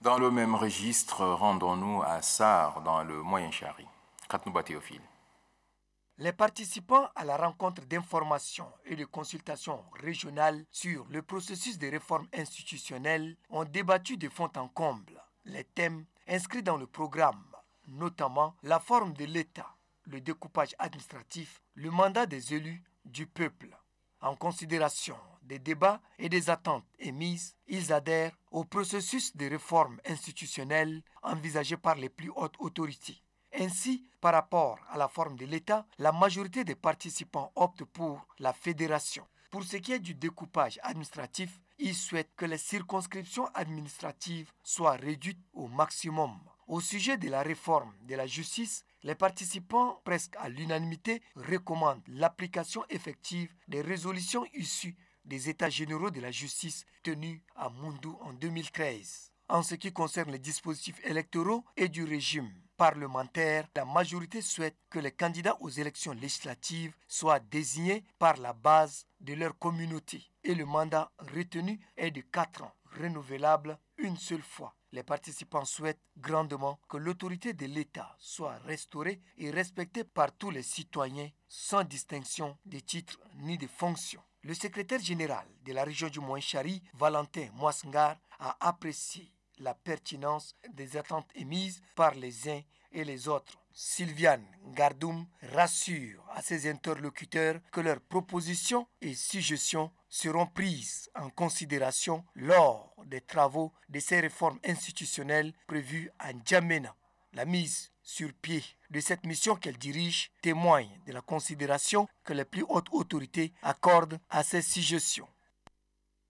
Dans le même registre, rendons-nous à Sar, dans le Moyen-Chari. Katnouba Théophile. Les participants à la rencontre d'information et de consultation régionale sur le processus de réforme institutionnelle ont débattu de fond en comble les thèmes inscrits dans le programme, notamment la forme de l'État, le découpage administratif, le mandat des élus, du peuple. En considération des débats et des attentes émises, ils adhèrent au processus de réforme institutionnelle envisagé par les plus hautes autorités. Ainsi, par rapport à la forme de l'État, la majorité des participants optent pour la fédération. Pour ce qui est du découpage administratif, ils souhaitent que les circonscriptions administratives soient réduites au maximum. Au sujet de la réforme de la justice, les participants, presque à l'unanimité, recommandent l'application effective des résolutions issues des États généraux de la justice tenus à Moundou en 2013. En ce qui concerne les dispositifs électoraux et du régime parlementaire, la majorité souhaite que les candidats aux élections législatives soient désignés par la base de leur communauté et le mandat retenu est de 4 ans, renouvelable une seule fois. Les participants souhaitent grandement que l'autorité de l'État soit restaurée et respectée par tous les citoyens sans distinction de titre ni de fonction. Le secrétaire général de la région du Moyen-Chari, Valentin Moisngar, a apprécié la pertinence des attentes émises par les uns et les autres. Sylviane Gardoum rassure à ses interlocuteurs que leurs propositions et suggestions seront prises en considération lors des travaux de ces réformes institutionnelles prévues à N'Djamena. La mise sur pied de cette mission qu'elle dirige témoigne de la considération que les plus hautes autorités accordent à ces suggestions.